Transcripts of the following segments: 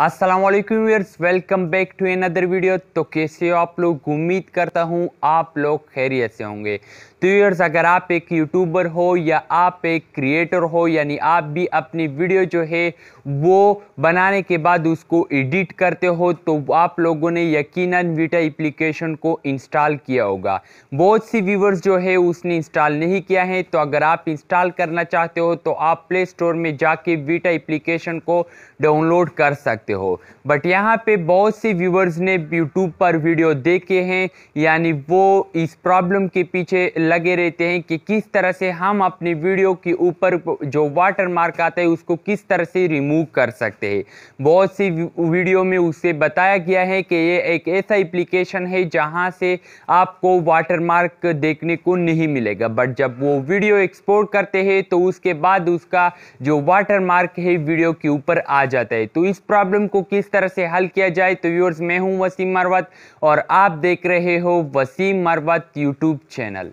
Aslam viewers welcome back to another video तो कैसे हो आप लोग उम्मीद करता हूँ आप लोग खैरियत से होंगे तो व्यूअर्स अगर आप एक यूट्यूबर हो या आप एक क्रिएटर हो यानी आप भी अपनी वीडियो जो है वो बनाने के बाद उसको एडिट करते हो तो आप लोगों ने यकीनन वीटा एप्लीकेशन को इंस्टॉल किया होगा बहुत सी व्यूवर्स जो है उसने इंस्टॉल नहीं किया है तो अगर आप इंस्टॉल करना चाहते हो तो आप प्ले स्टोर में जाके वीटा एप्लीकेशन को डाउनलोड कर सकते सकते हो बट यहाँ पे बहुत से व्यूवर्स ने यूट्यूब पर वीडियो देखे हैं यानी वो इस प्रॉब्लम के पीछे लगे रहते हैं कि किस तरह से हम अपनी वीडियो के ऊपर जो वाटर मार्क आता है उसको किस तरह से रिमूव कर सकते हैं बहुत सी वीडियो में उसे बताया गया है कि ये एक ऐसा एप्लीकेशन है जहाँ से आपको वाटर मार्क देखने को नहीं मिलेगा बट जब वो वीडियो एक्सपोर्ट करते हैं तो उसके बाद उसका जो वाटर मार्क है वीडियो के ऊपर आ जाता है तो इस प्रॉब्लम प्रॉब्लम को किस तरह से हल किया जाए तो व्यूअर्स मैं हूं वसीम मरवत और आप देख रहे हो वसीम मरवत यूट्यूब चैनल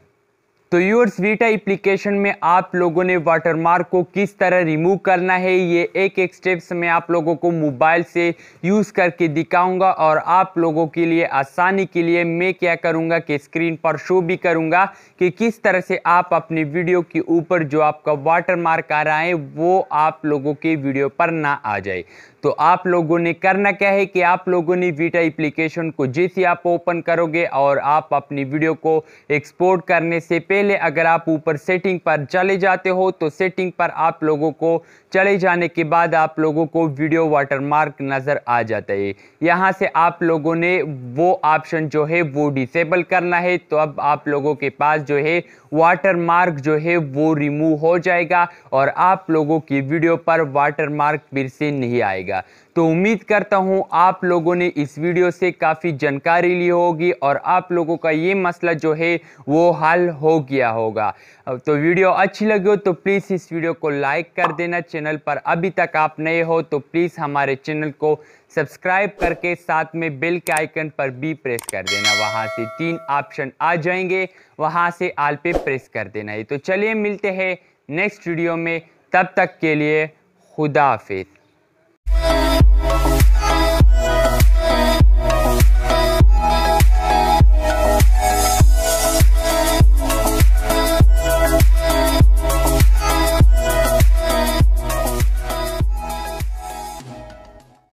तो यूर्स वीटा एप्लीकेशन में आप लोगों ने वाटरमार्क को किस तरह रिमूव करना है ये एक एक स्टेप्स मैं आप लोगों को मोबाइल से यूज़ करके दिखाऊंगा और आप लोगों के लिए आसानी के लिए मैं क्या करूंगा कि स्क्रीन पर शो भी करूंगा कि किस तरह से आप अपने वीडियो के ऊपर जो आपका वाटरमार्क आ रहा है वो आप लोगों के वीडियो पर ना आ जाए तो आप लोगों ने करना क्या है कि आप लोगों ने वीटा एप्लीकेशन को जैसे आप ओपन करोगे और आप अपनी वीडियो को एक्सपोर्ट करने से पहले पहले अगर आप ऊपर सेटिंग पर चले जाते हो तो सेटिंग पर आप लोगों को चले जाने के बाद आप लोगों को वीडियो वाटरमार्क नज़र आ जाता है यहाँ से आप लोगों ने वो ऑप्शन जो है वो डिसेबल करना है तो अब आप लोगों के पास जो है वाटरमार्क जो है वो रिमूव हो जाएगा और आप लोगों की वीडियो पर वाटरमार्क फिर से नहीं आएगा तो उम्मीद करता हूँ आप लोगों ने इस वीडियो से काफ़ी जानकारी ली होगी और आप लोगों का ये मसला जो है वो हल होगी किया होगा तो वीडियो अच्छी लगी हो तो प्लीज़ इस वीडियो को लाइक कर देना चैनल पर अभी तक आप नए हो तो प्लीज़ हमारे चैनल को सब्सक्राइब करके साथ में बेल के आइकन पर भी प्रेस कर देना वहाँ से तीन ऑप्शन आ जाएंगे वहाँ से आल पे प्रेस कर देना ये तो चलिए मिलते हैं नेक्स्ट वीडियो में तब तक के लिए खुदाफिज